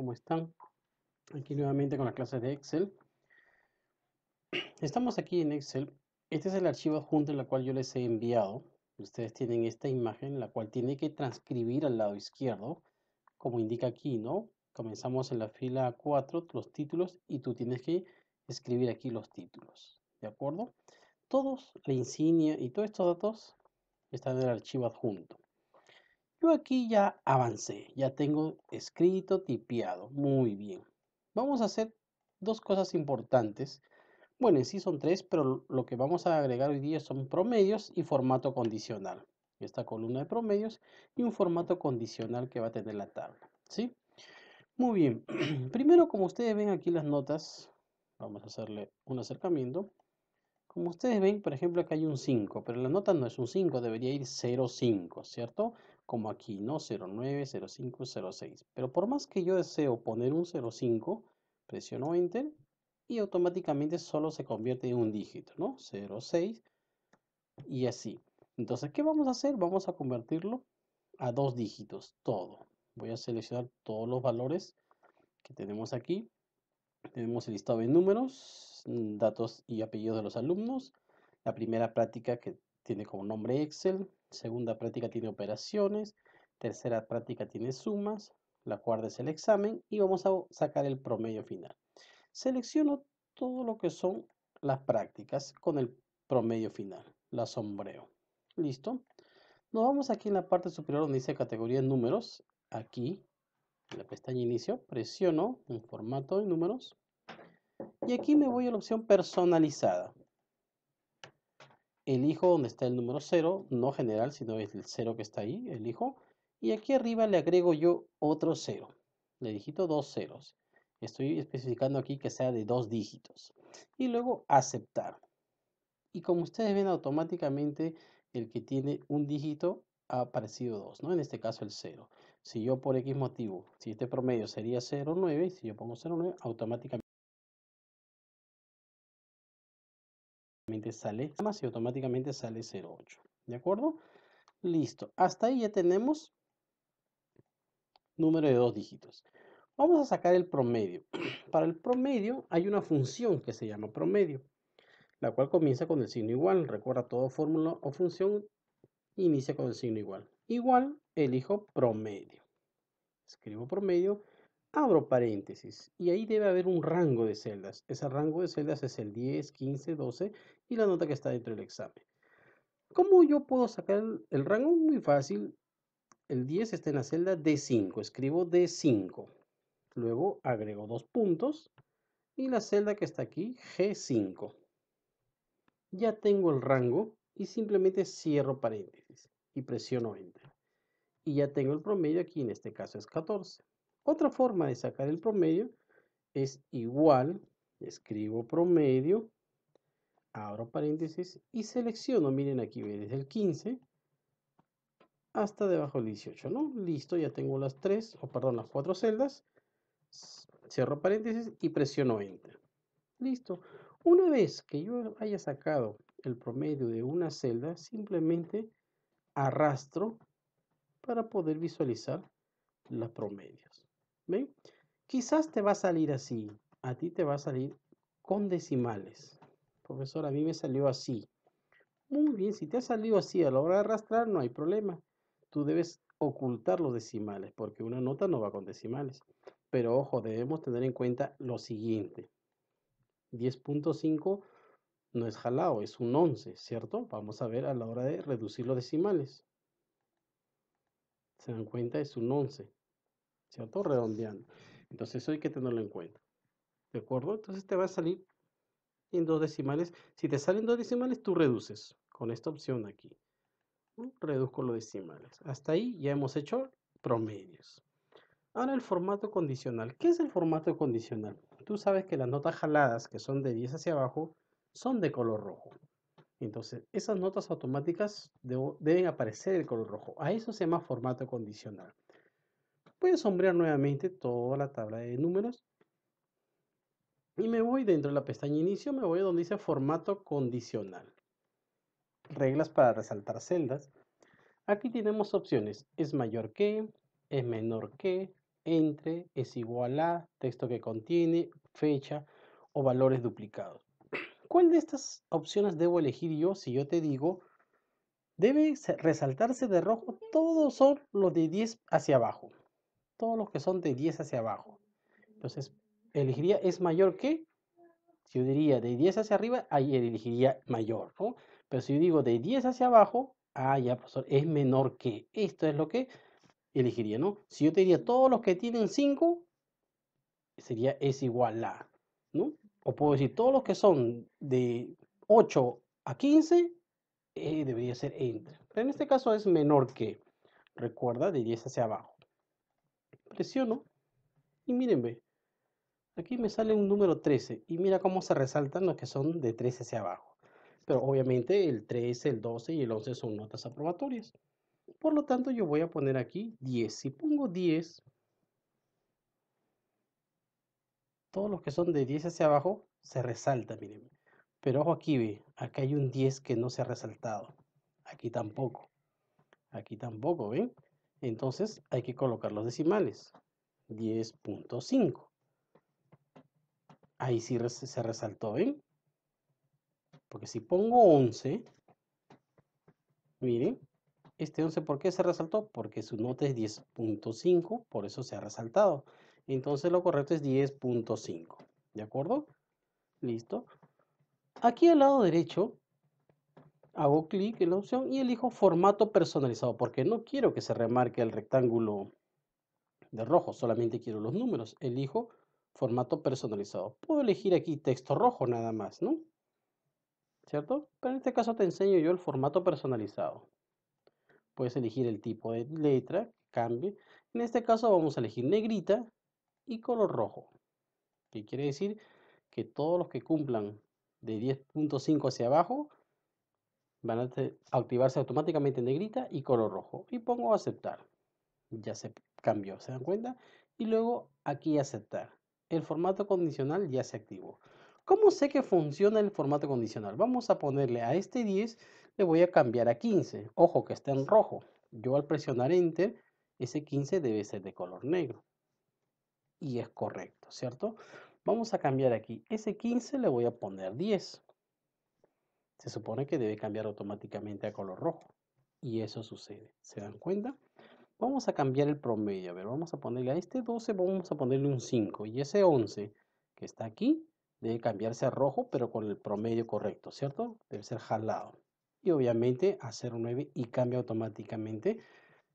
¿Cómo están? Aquí nuevamente con la clase de Excel. Estamos aquí en Excel. Este es el archivo adjunto en el cual yo les he enviado. Ustedes tienen esta imagen, la cual tiene que transcribir al lado izquierdo, como indica aquí, ¿no? Comenzamos en la fila 4, los títulos, y tú tienes que escribir aquí los títulos, ¿de acuerdo? Todos, la insignia y todos estos datos están en el archivo adjunto. Yo aquí ya avancé, ya tengo escrito, tipeado. Muy bien. Vamos a hacer dos cosas importantes. Bueno, en sí son tres, pero lo que vamos a agregar hoy día son promedios y formato condicional. Esta columna de promedios y un formato condicional que va a tener la tabla. ¿sí? Muy bien. Primero, como ustedes ven aquí las notas, vamos a hacerle un acercamiento. Como ustedes ven, por ejemplo, acá hay un 5, pero la nota no es un 5, debería ir 0,5, ¿cierto? como aquí, ¿no? 09, 05, 06. Pero por más que yo deseo poner un 05, presiono Enter y automáticamente solo se convierte en un dígito, ¿no? 06 y así. Entonces, ¿qué vamos a hacer? Vamos a convertirlo a dos dígitos, todo. Voy a seleccionar todos los valores que tenemos aquí. Tenemos el listado de números, mm, datos y apellidos de los alumnos, la primera práctica que tiene como nombre Excel, segunda práctica tiene operaciones, tercera práctica tiene sumas, la cuarta es el examen y vamos a sacar el promedio final. Selecciono todo lo que son las prácticas con el promedio final, la sombreo. ¿Listo? Nos vamos aquí en la parte superior donde dice categoría de números, aquí en la pestaña inicio, presiono en formato de números y aquí me voy a la opción personalizada elijo donde está el número 0, no general, sino es el 0 que está ahí, elijo. Y aquí arriba le agrego yo otro 0. Le digito dos ceros. Estoy especificando aquí que sea de dos dígitos. Y luego aceptar. Y como ustedes ven, automáticamente el que tiene un dígito ha aparecido dos, ¿no? En este caso el 0. Si yo por X motivo, si este promedio sería 0,9, si yo pongo 0,9, automáticamente sale más y automáticamente sale 0,8. ¿De acuerdo? Listo. Hasta ahí ya tenemos número de dos dígitos. Vamos a sacar el promedio. Para el promedio hay una función que se llama promedio, la cual comienza con el signo igual. Recuerda, todo fórmula o función inicia con el signo igual. Igual, elijo promedio. Escribo promedio Abro paréntesis y ahí debe haber un rango de celdas. Ese rango de celdas es el 10, 15, 12 y la nota que está dentro del examen. ¿Cómo yo puedo sacar el, rango? Muy fácil. El 10 está en la celda D5. Escribo D5. Luego agrego dos puntos y la celda que está aquí, G5. Ya tengo el rango y simplemente cierro paréntesis y presiono Enter. Y ya tengo el promedio aquí, en este caso es 14. Otra forma de sacar el promedio es igual, escribo promedio, abro paréntesis y selecciono, miren aquí, desde el 15 hasta debajo del 18, ¿no? Listo, ya tengo las tres, o perdón, las cuatro celdas, cierro paréntesis y presiono Enter. Listo. Una vez que yo haya sacado el promedio de una celda, simplemente arrastro para poder visualizar las promedios. ¿Ven? Quizás te va a salir así. A ti te va a salir con decimales. Profesor, a mí me salió así. Muy bien, si te ha salido así a la hora de arrastrar, no hay problema. Tú debes ocultar los decimales, porque una nota no va con decimales. Pero ojo, debemos tener en cuenta lo siguiente. 10.5 no es jalado, es un 11, ¿cierto? Vamos a ver a la hora de reducir los decimales. ¿Se dan cuenta? Es un 11. ¿cierto? Redondeando. Entonces eso hay que tenerlo en cuenta. ¿De acuerdo? Entonces te va a salir en dos decimales. Si te salen dos decimales, tú reduces con esta opción aquí. Reduzco los decimales. Hasta ahí ya hemos hecho promedios. Ahora el formato condicional. ¿Qué es el formato condicional? Tú sabes que las notas jaladas, que son de 10 hacia abajo, son de color rojo. Entonces, esas notas automáticas deben aparecer el color rojo. A eso se llama formato condicional voy a sombrear nuevamente toda la tabla de números y me voy dentro de la pestaña inicio, me voy a donde dice formato condicional. Reglas para resaltar celdas. Aquí tenemos opciones, es mayor que, es menor que, entre, es igual a, texto que contiene, fecha o valores duplicados. ¿Cuál de estas opciones debo elegir yo si yo te digo debe resaltarse de rojo todos son los de 10 hacia abajo? todos los que son de 10 hacia abajo. Entonces, elegiría es mayor que, si yo diría de 10 hacia arriba, ahí elegiría mayor, Pero si yo digo de 10 hacia abajo, ah, ya, profesor, es menor que. Esto es lo que elegiría, ¿no? Si yo te diría todos los que tienen 5, sería es igual a, ¿no? O puedo decir todos los que son de 8 a 15, eh, debería ser entre. Pero en este caso es menor que. Recuerda, de 10 hacia abajo presiono y miren ve, aquí me sale un número 13 y mira cómo se resaltan los que son de 13 hacia abajo. Pero obviamente el 13, el 12 y el 11 son notas aprobatorias. Por lo tanto, yo voy a poner aquí 10. Si pongo 10, todos los que son de 10 hacia abajo se resaltan, miren. Pero ojo aquí, ve, acá hay un 10 que no se ha resaltado. Aquí tampoco. Aquí tampoco, ¿ven? Entonces hay que colocar los decimales. 10.5. Ahí sí se resaltó, ¿ven? Porque si pongo 11, miren, este 11 ¿por qué se resaltó? Porque su nota es 10.5, por eso se ha resaltado. Entonces lo correcto es 10.5, ¿de acuerdo? Listo. Aquí al lado derecho Hago clic en la opción y elijo formato personalizado porque no quiero que se remarque el rectángulo de rojo, solamente quiero los números. Elijo formato personalizado. Puedo elegir aquí texto rojo nada más, ¿no? ¿Cierto? Pero en este caso te enseño yo el formato personalizado. Puedes elegir el tipo de letra cambie. En este caso vamos a elegir negrita y color rojo. Que quiere decir que todos los que cumplan de 10.5 hacia abajo van a activarse automáticamente negrita y color rojo. Y pongo aceptar. Ya se cambió, ¿se dan cuenta? Y luego aquí aceptar. El formato condicional ya se activó. ¿Cómo sé que funciona el formato condicional? Vamos a ponerle a este 10, le voy a cambiar a 15. Ojo que está en rojo. Yo al presionar Enter, ese 15 debe ser de color negro. Y es correcto, ¿cierto? Vamos a cambiar aquí. Ese 15 le voy a poner 10. Se supone que debe cambiar automáticamente a color rojo. Y eso sucede. ¿Se dan cuenta? Vamos a cambiar el promedio. A ver, vamos a ponerle a este 12, vamos a ponerle un 5. Y ese 11 que está aquí debe cambiarse a rojo, pero con el promedio correcto, ¿cierto? Debe ser jalado. Y obviamente a 0,9 y cambia automáticamente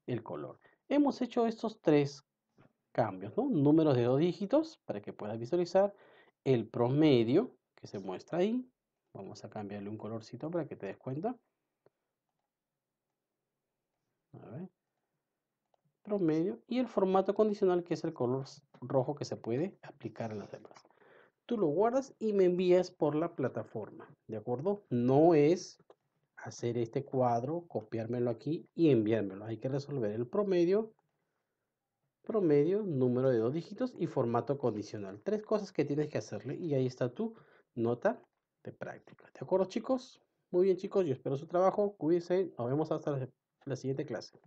el color. Hemos hecho estos tres cambios, ¿no? Números de dos dígitos para que puedas visualizar el promedio que se muestra ahí, Vamos a cambiarle un colorcito para que te des cuenta. Promedio. Y el formato condicional que es el color rojo que se puede aplicar a las demás. Tú lo guardas y me envías por la plataforma. ¿De acuerdo? No es hacer este cuadro, copiármelo aquí y enviármelo. Hay que resolver el promedio, promedio, número de dos dígitos y formato condicional. Tres cosas que tienes que hacerle y ahí está tu nota de práctica. ¿De acuerdo, chicos? Muy bien, chicos. Yo espero su trabajo. Cuídense. Nos vemos hasta la siguiente clase.